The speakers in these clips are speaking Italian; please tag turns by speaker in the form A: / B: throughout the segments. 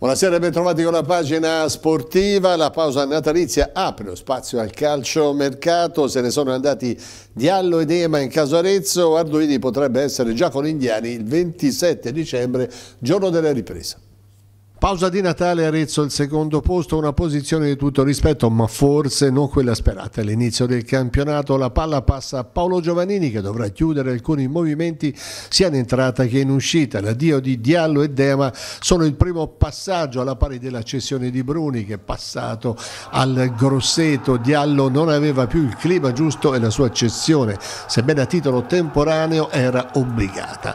A: Buonasera e bentrovati con la pagina sportiva. La pausa natalizia apre lo spazio al calcio mercato. Se ne sono andati Diallo ed Ema in caso Arezzo. Arduini potrebbe essere già con Indiani il 27 dicembre, giorno della ripresa. Pausa di Natale Arezzo al secondo posto, una posizione di tutto rispetto, ma forse non quella sperata. All'inizio del campionato la palla passa a Paolo Giovannini che dovrà chiudere alcuni movimenti sia in entrata che in uscita. L'addio di Diallo e Dema sono il primo passaggio alla pari della cessione di Bruni che è passato al Grosseto. Diallo non aveva più il clima giusto e la sua cessione, sebbene a titolo temporaneo, era obbligata.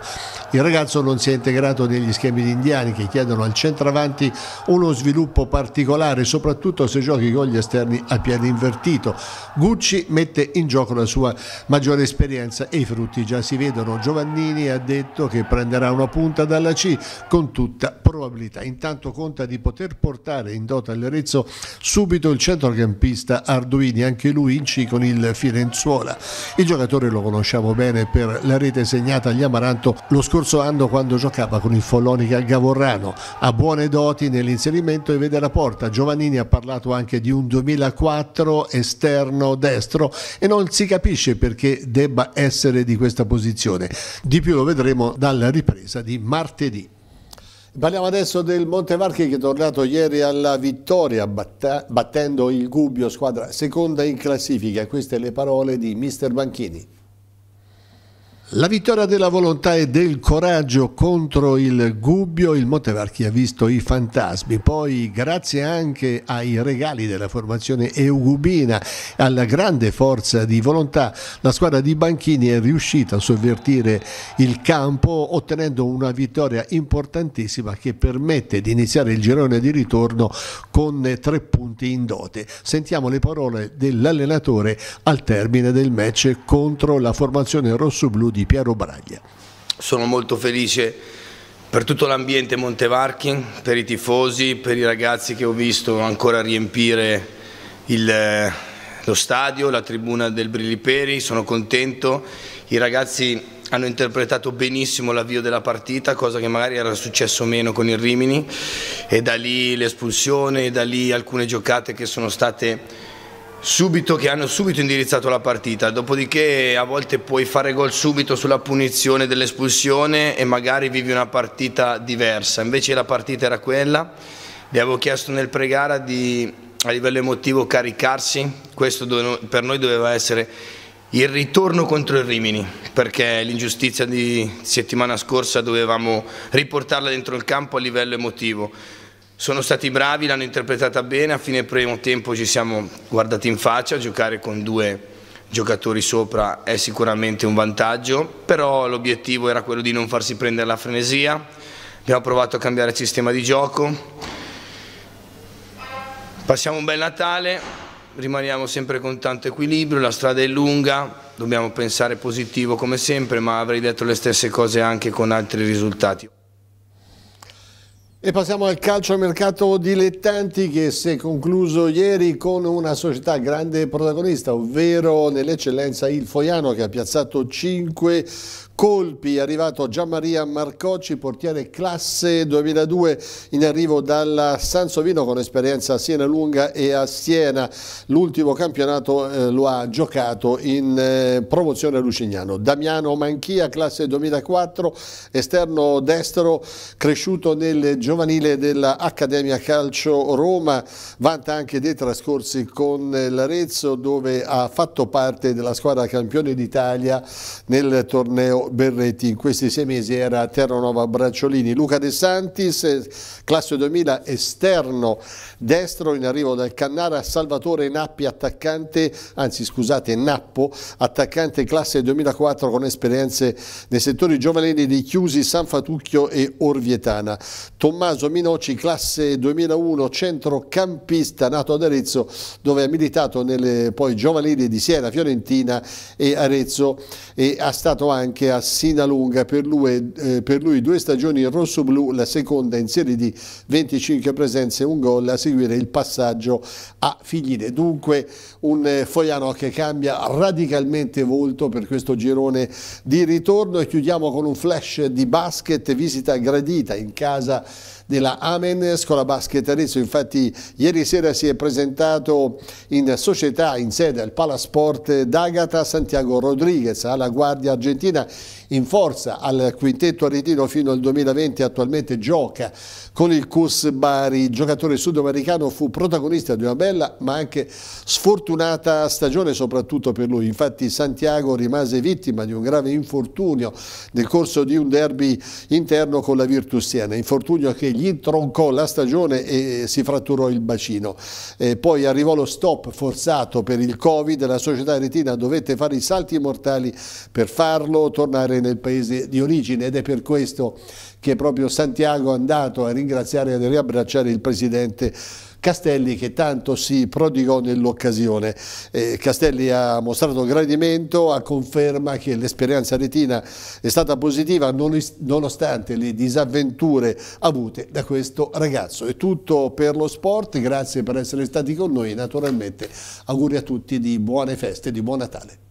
A: Il ragazzo non si è integrato negli schemi di indiani che chiedono al centravanti avanti uno sviluppo particolare, soprattutto se giochi con gli esterni a piano invertito. Gucci mette in gioco la sua maggiore esperienza e i frutti già si vedono. Giovannini ha detto che prenderà una punta dalla C con tutta probabilità. Intanto conta di poter portare in dote all'Arezzo subito il centrocampista Arduini, anche lui in C con il Firenzuola. Il giocatore lo conosciamo bene per la rete segnata agli Amaranto lo scorso anno quando giocava con il Follonica Gavorrano. Ha buone buone doti nell'inserimento e vede la porta. Giovannini ha parlato anche di un 2004 esterno destro e non si capisce perché debba essere di questa posizione. Di più lo vedremo dalla ripresa di martedì. Parliamo adesso del Montevarchi che è tornato ieri alla vittoria battendo il Gubbio, squadra seconda in classifica. Queste le parole di mister Banchini. La vittoria della volontà e del coraggio contro il Gubbio, il Montevarchi ha visto i fantasmi, poi grazie anche ai regali della formazione eugubina e alla grande forza di volontà, la squadra di Banchini è riuscita a sovvertire il campo ottenendo una vittoria importantissima che permette di iniziare il girone di ritorno con tre punti in dote. Sentiamo le parole dell'allenatore al termine del match contro la formazione rossoblu di Piero Braglia.
B: Sono molto felice per tutto l'ambiente Montevarchi, per i tifosi, per i ragazzi che ho visto ancora riempire il, lo stadio, la tribuna del Brilliperi, sono contento, i ragazzi hanno interpretato benissimo l'avvio della partita, cosa che magari era successo meno con il Rimini e da lì l'espulsione, da lì alcune giocate che sono state subito, che hanno subito indirizzato la partita, dopodiché a volte puoi fare gol subito sulla punizione dell'espulsione e magari vivi una partita diversa, invece la partita era quella, gli avevo chiesto nel pregara di a livello emotivo caricarsi, questo per noi doveva essere il ritorno contro il Rimini, perché l'ingiustizia di settimana scorsa dovevamo riportarla dentro il campo a livello emotivo sono stati bravi, l'hanno interpretata bene, a fine primo tempo ci siamo guardati in faccia, giocare con due giocatori sopra è sicuramente un vantaggio, però l'obiettivo era quello di non farsi prendere la frenesia, abbiamo provato a cambiare il sistema di gioco, passiamo un bel Natale, rimaniamo sempre con tanto equilibrio, la strada è lunga, dobbiamo pensare positivo come sempre, ma avrei detto le stesse cose anche con altri risultati. E passiamo
A: al calciomercato dilettanti che si è concluso ieri con una società grande protagonista, ovvero nell'eccellenza il Foiano che ha piazzato 5 colpi. È arrivato Gianmaria Marcocci, portiere classe 2002 in arrivo dalla Sansovino con esperienza a Siena Lunga e a Siena. L'ultimo campionato eh, lo ha giocato in eh, promozione a Lucignano. Damiano Manchia, classe 2004, esterno destro, cresciuto nel giorno giovanile dell'Accademia Calcio Roma, vanta anche dei trascorsi con l'Arezzo dove ha fatto parte della squadra campione d'Italia nel torneo Berretti. In questi sei mesi era Terranova Bracciolini. Luca De Santis, eh, classe 2000, esterno destro in arrivo dal Cannara, Salvatore Nappi attaccante, anzi scusate Nappo, attaccante classe 2004 con esperienze nei settori giovanili di Chiusi, San Fatucchio e Orvietana. Tommaso Tommaso Minocci, classe 2001, centrocampista, nato ad Arezzo, dove ha militato nelle poi giovanili di Siena, Fiorentina e Arezzo e ha stato anche a Sinalunga. Per lui, eh, per lui due stagioni in rosso-blu, la seconda in serie di 25 presenze, e un gol a seguire il passaggio a Figline. Dunque un eh, Foiano che cambia radicalmente volto per questo girone di ritorno e chiudiamo con un flash di basket, visita gradita in casa della Amen Scuola Basket Arezzo. Infatti ieri sera si è presentato in società in sede al Palasport d'Agata Santiago Rodriguez alla Guardia Argentina in forza al quintetto aretino fino al 2020 attualmente gioca con il Cus Bari. Il giocatore sudamericano fu protagonista di una bella ma anche sfortunata stagione soprattutto per lui. Infatti Santiago rimase vittima di un grave infortunio nel corso di un derby interno con la Virtus Siena. Infortunio che gli troncò la stagione e si fratturò il bacino. E poi arrivò lo stop forzato per il Covid, la società retina dovette fare i salti mortali per farlo tornare nel paese di origine ed è per questo che proprio Santiago è andato a ringraziare e a riabbracciare il presidente Castelli che tanto si prodigò nell'occasione. Eh, Castelli ha mostrato gradimento a conferma che l'esperienza retina è stata positiva non, nonostante le disavventure avute da questo ragazzo. È tutto per lo sport, grazie per essere stati con noi naturalmente auguri a tutti di buone feste, di buon Natale.